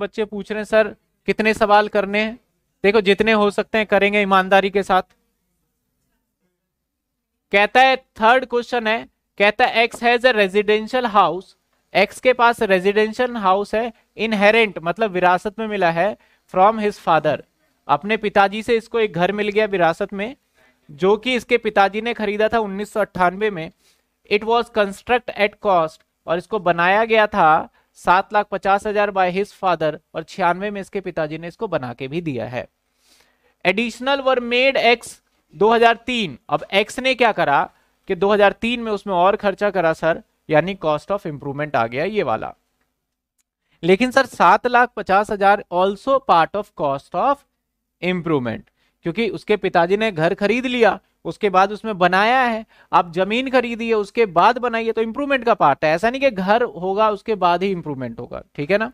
बच्चे पूछ रहे हैं सर कितने सवाल करने हैं देखो जितने हो सकते हैं करेंगे ईमानदारी के साथ कहता है थर्ड क्वेश्चन है कहता है X has residential house X के पास रेजिडेंशियल हाउस है इनहेरेंट मतलब विरासत में मिला है फ्रॉम हिज फादर अपने पिताजी से इसको एक घर मिल गया विरासत में जो कि इसके पिताजी ने खरीदा था उन्नीस में it was construct at cost और इसको बनाया गया था सात लाख पचास हजार बाय हिज फादर और छियानवे में इसके पिताजी ने इसको बना के भी दिया है एडिशनल वर मेड एक्स 2003 अब एक्स ने क्या करा कि 2003 में उसमें और खर्चा करा सर यानी कॉस्ट ऑफ इंप्रूवमेंट आ गया ये वाला लेकिन सर सात लाख पचास हजार also part of cost of improvement क्योंकि उसके पिताजी ने घर खरीद लिया उसके बाद उसमें बनाया है आप जमीन खरीदी है उसके बाद बनाइए तो इंप्रूवमेंट का पार्ट है ऐसा नहीं कि घर होगा उसके बाद ही इंप्रूवमेंट होगा ठीक है ना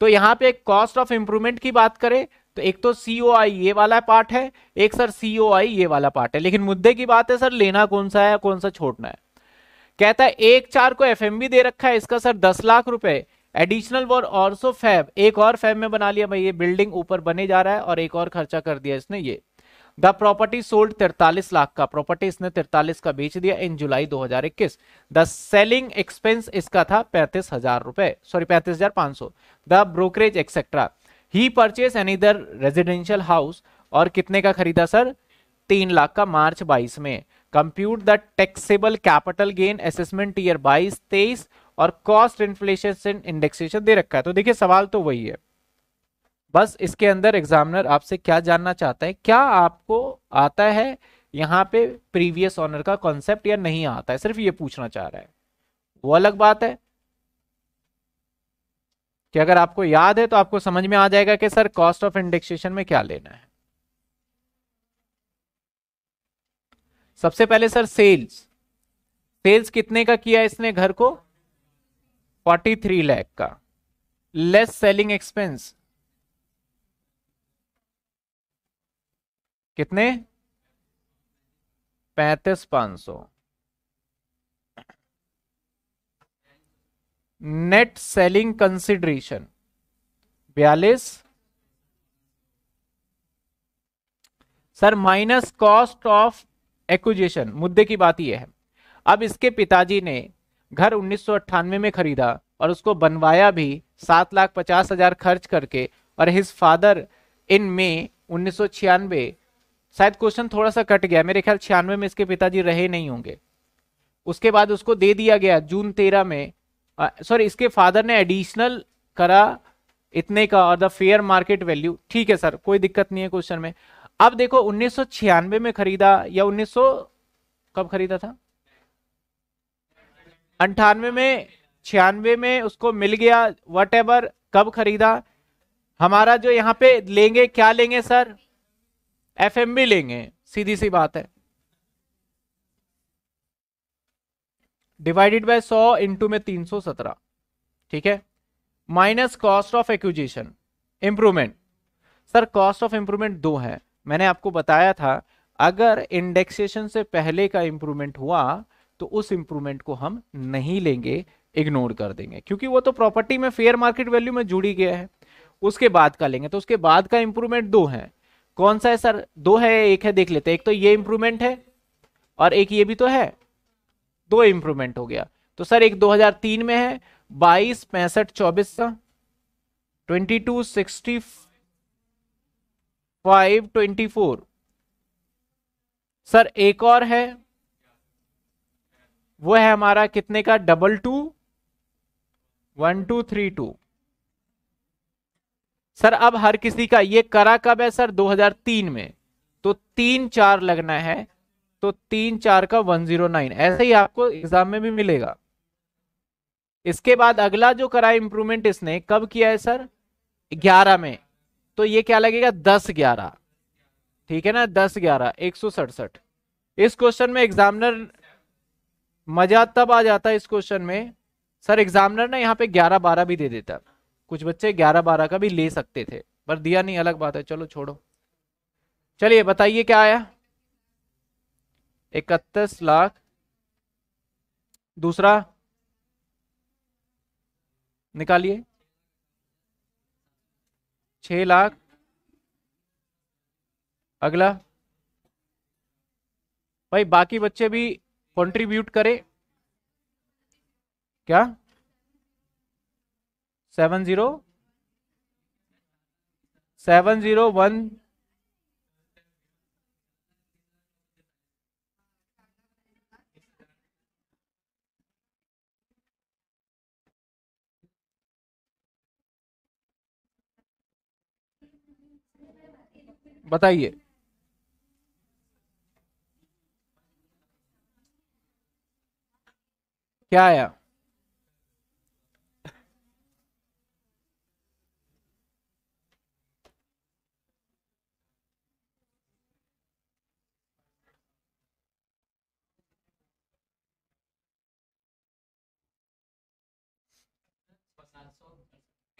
तो यहाँ पे कॉस्ट ऑफ इंप्रूवमेंट की बात करें तो एक तो सीओआई ये वाला पार्ट है एक सर सीओआई ये वाला पार्ट है लेकिन मुद्दे की बात है सर लेना कौन सा है कौन सा छोड़ना है कहता है एक चार को एफ दे रखा है इसका सर दस लाख रुपए एडिशनल वॉर ऑल्सो फैब एक और फैब में बना लिया भाई ये बिल्डिंग ऊपर बने जा रहा है और एक और खर्चा कर दिया इसने ये द प्रॉपर्टी सोल्ड तिरतालीस लाख का प्रॉपर्टी इसने तिरतालीस का बेच दिया in July 2021 the selling expense इसका था पैंतीस हजार रुपए सॉरी पैंतीस हजार पांच सौ the brokerage etcetera he purchase an इधर रेजिडेंशियल हाउस और कितने का खरीदा सर तीन लाख का मार्च बाईस में compute the taxable capital gain assessment year बाईस तेईस और कॉस्ट इन्फ्लेशन इंडेक्सेशन दे रखा है तो देखिए सवाल तो वही है बस इसके अंदर एग्जामिनर आपसे क्या जानना चाहता है क्या आपको आता है यहाँ पे प्रीवियस ऑनर का कॉन्सेप्ट या नहीं आता है सिर्फ ये पूछना चाह रहा है वो अलग बात है कि अगर आपको याद है तो आपको समझ में आ जाएगा कि सर कॉस्ट ऑफ इंडेक्सेशन में क्या लेना है सबसे पहले सर सेल्स सेल्स कितने का किया इसने घर को 43 लाख का लेस सेलिंग एक्सपेंस कितने पैतीस पांच सौ नेट सेलिंग कंसिडरेशन बयालीस sir minus cost of acquisition मुद्दे की बात यह है अब इसके पिताजी ने घर उन्नीस में खरीदा और उसको बनवाया भी सात लाख पचास हजार खर्च करके और हिज फादर इन मे उन्नीस शायद क्वेश्चन थोड़ा सा कट गया मेरे ख्याल छियानवे में इसके पिताजी रहे नहीं होंगे उसके बाद उसको दे दिया गया जून तेरह में सॉरी इसके फादर ने एडिशनल करा इतने का और द फेयर मार्केट वैल्यू ठीक है सर कोई दिक्कत नहीं है क्वेश्चन में अब देखो उन्नीस में खरीदा या उन्नीस कब खरीदा था अंठानवे में छियानवे में उसको मिल गया वट कब खरीदा हमारा जो यहाँ पे लेंगे क्या लेंगे सर एफ बी लेंगे सीधी सी बात है डिवाइडेड बाय सौ इंटू में तीन सौ सत्रह ठीक है minus cost of acquisition improvement sir cost of improvement दो है मैंने आपको बताया था अगर इंडेक्सेशन से पहले का इंप्रूवमेंट हुआ तो उस इंप्रूवमेंट को हम नहीं लेंगे इग्नोर कर देंगे क्योंकि वो तो प्रॉपर्टी में फेयर मार्केट वैल्यू में जुड़ी गया है उसके बाद का लेंगे तो उसके बाद का इंप्रूवमेंट दो है कौन सा है सर दो है एक है देख लेते हैं एक तो ये इंप्रूवमेंट है और एक ये भी तो है दो इंप्रूवमेंट हो गया तो सर एक 2003 में है बाईस पैंसठ चौबीस का twenty two sixty five twenty four sir एक और है वो है हमारा कितने का double two one two three two sir अब हर किसी का ये करा कब है सर 2003 में तो तीन चार लगना है तो तीन चार का 109 ऐसे ही आपको एग्जाम में भी मिलेगा इसके बाद अगला जो करा इंप्रूवमेंट इसने कब किया है सर 11 में तो ये क्या लगेगा 10 11 ठीक है ना 10 11 एक इस क्वेश्चन में एग्जामिनर मजा तब आ जाता है इस क्वेश्चन में सर एग्जामिनर ना यहाँ पे 11 12 भी दे देता है कुछ बच्चे ग्यारह बारह का भी ले सकते थे पर दिया नहीं अलग बात है चलो छोड़ो चलिए बताइए क्या आया इकतीस लाख दूसरा निकालिए छ लाख अगला भाई बाकी बच्चे भी कंट्रीब्यूट करें क्या seven zero seven zero one बताइए क्या आया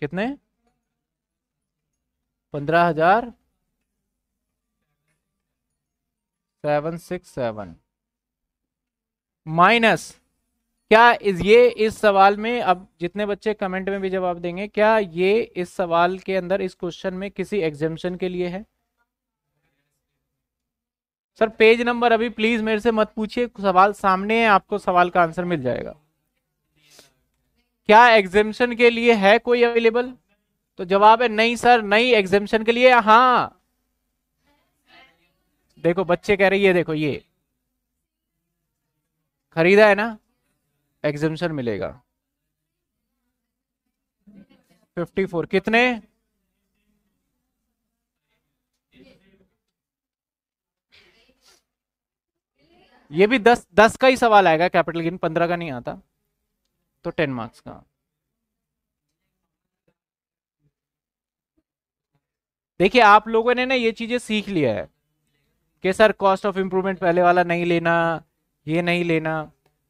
कितने पंद्रह हजार सेवन सिक्स सेवन माइनस क्या इस ये इस सवाल में अब जितने बच्चे कमेंट में भी जवाब देंगे क्या ये इस सवाल के अंदर इस क्वेश्चन में किसी एग्जामेशन के लिए है सर पेज नंबर अभी प्लीज मेरे से मत पूछिए सवाल सामने है आपको सवाल का आंसर मिल जाएगा क्या एग्जेम्पन के लिए है कोई अवेलेबल तो जवाब है नहीं सर नहीं एग्जेम्पन के लिए हाँ देखो बच्चे कह रहे ये देखो ये खरीदा है ना एग्जेम्पन मिलेगा 54 कितने ये भी दस दस का ही सवाल आएगा कैपिटल गेन पंद्रह का नहीं आता तो टेन मार्क्स का देखिए आप लोगों ने ना ये चीजें सीख लिया है कि सर कॉस्ट ऑफ इंप्रूवमेंट पहले वाला नहीं लेना ये नहीं लेना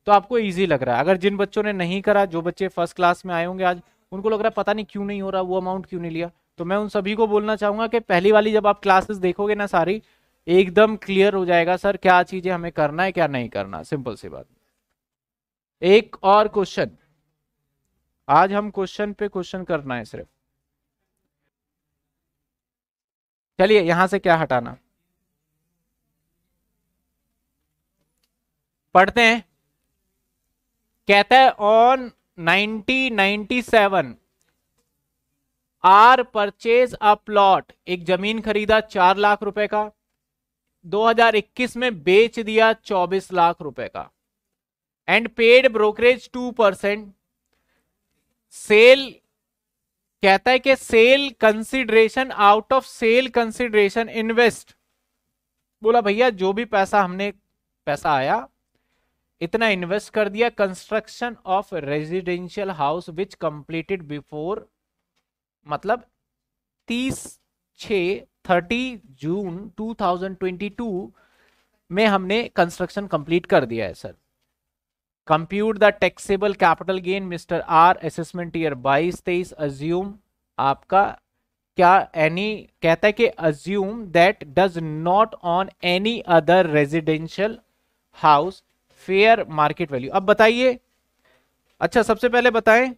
तो आपको इजी लग रहा है अगर जिन बच्चों ने नहीं करा जो बच्चे फर्स्ट क्लास में आए होंगे आज उनको लग रहा है पता नहीं क्यों नहीं हो रहा वो अमाउंट क्यों नहीं लिया तो मैं उन सभी को बोलना चाहूंगा कि पहली वाली जब आप क्लासेस देखोगे ना सारी एकदम क्लियर हो जाएगा सर क्या चीजें हमें करना है क्या नहीं करना सिंपल सी बात एक और क्वेश्चन आज हम क्वेश्चन पे क्वेश्चन करना है सिर्फ चलिए यहां से क्या हटाना पढ़ते हैं कहता है on 1997 R purchase a plot एक जमीन खरीदा चार लाख रुपए का 2021 में बेच दिया 24 लाख रुपए का and paid brokerage two percent sale कहता है कि sale consideration out of sale consideration invest बोला भैया जो भी पैसा हमने पैसा आया इतना इन्वेस्ट कर दिया construction of residential house which completed before मतलब 30 छ 30 जून 2022 में हमने कंस्ट्रक्शन कंप्लीट कर दिया है sir compute the taxable capital gain mister R assessment year बाईस तेईस अज्यूम आपका क्या एनी कहता है कि assume that does not own any other residential house fair market value अब बताइए अच्छा सबसे पहले बताएं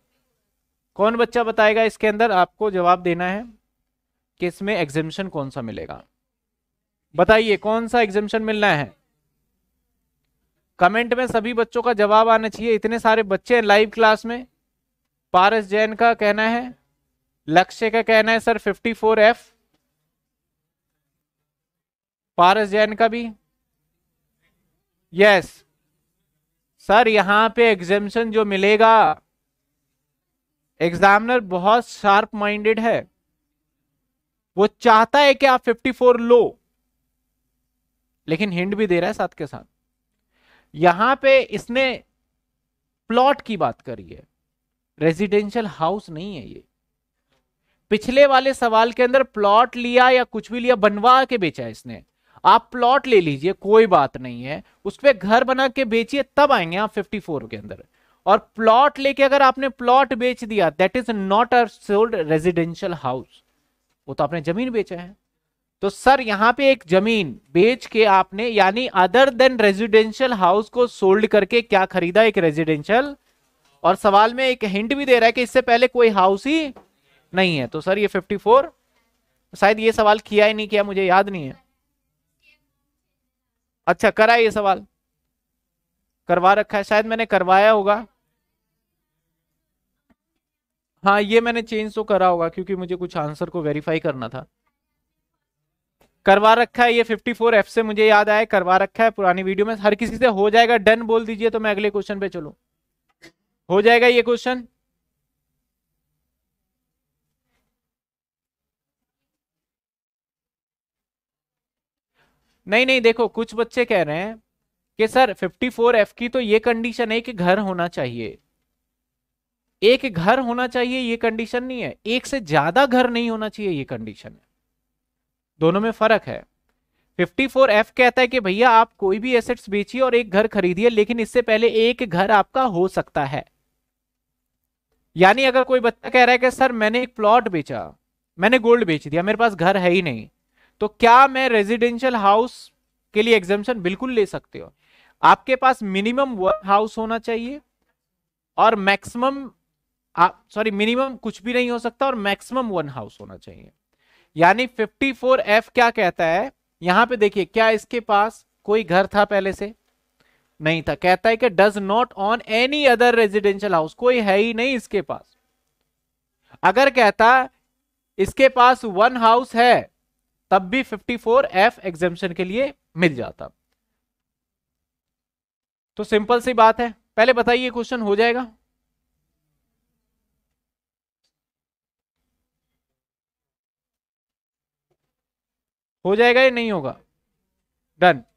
कौन बच्चा बताएगा इसके अंदर आपको जवाब देना है कि इसमें एग्जिबिशन कौन सा मिलेगा बताइए कौन सा एग्जिबिशन मिलना है कमेंट में सभी बच्चों का जवाब आना चाहिए इतने सारे बच्चे हैं लाइव क्लास में पारस जैन का कहना है लक्ष्य का कहना है सर 54F पारस जैन का भी यस सर यहां पे एग्जामिशन जो मिलेगा एग्जामिनर बहुत शार्प माइंडेड है वो चाहता है कि आप 54 लो लेकिन हिंट भी दे रहा है साथ के साथ यहां पे इसने प्लॉट की बात करी है रेजिडेंशियल हाउस नहीं है ये पिछले वाले सवाल के अंदर प्लॉट लिया या कुछ भी लिया बनवा के बेचा है इसने आप प्लॉट ले लीजिए कोई बात नहीं है उस पर घर बना के बेचिए तब आएंगे आप 54 के अंदर और प्लॉट लेके अगर आपने प्लॉट बेच दिया that is not a sold residential house वो तो आपने जमीन बेचा है तो सर यहाँ पे एक जमीन बेच के आपने यानी अदर देन रेजिडेंशियल हाउस को सोल्ड करके क्या खरीदा एक रेजिडेंशियल और सवाल में एक हिंट भी दे रहा है कि इससे पहले कोई हाउस ही नहीं है तो सर ये 54 शायद ये सवाल किया ही नहीं किया मुझे याद नहीं है अच्छा करा ये सवाल करवा रखा है शायद मैंने करवाया होगा हाँ ये मैंने चेंज तो करा होगा क्योंकि मुझे कुछ आंसर को वेरीफाई करना था करवा रखा है ये 54 एफ से मुझे याद आया करवा रखा है पुरानी वीडियो में हर किसी से हो जाएगा डन बोल दीजिए तो मैं अगले क्वेश्चन पे चलू हो जाएगा ये क्वेश्चन नहीं नहीं देखो कुछ बच्चे कह रहे हैं कि सर 54 एफ की तो ये कंडीशन है कि घर होना चाहिए एक घर होना चाहिए ये कंडीशन नहीं है एक से ज्यादा घर नहीं होना चाहिए ये कंडीशन है दोनों में फर्क है 54F एफ कहता है कि भैया आप कोई भी एसेट्स बेचिए और एक घर खरीदिए लेकिन इससे पहले एक घर आपका हो सकता है यानी अगर कोई बच्चा कह रहा है कि सर मैंने एक प्लॉट बेचा मैंने गोल्ड बेच दिया मेरे पास घर है ही नहीं तो क्या मैं रेजिडेंशियल हाउस के लिए एग्जामेशन बिल्कुल ले सकते हो आपके पास मिनिमम वन हाउस होना चाहिए और मैक्सिमम आप सॉरी मिनिमम कुछ भी नहीं हो सकता और मैक्सिमम वन हाउस होना चाहिए यानी 54F क्या कहता है यहां पे देखिए क्या इसके पास कोई घर था पहले से नहीं था कहता है कि does not own any other residential house कोई है ही नहीं इसके पास अगर कहता इसके पास वन हाउस है तब भी 54F एग्जेपन के लिए मिल जाता तो सिंपल सी बात है पहले बताइए क्वेश्चन हो जाएगा हो जाएगा या नहीं होगा डन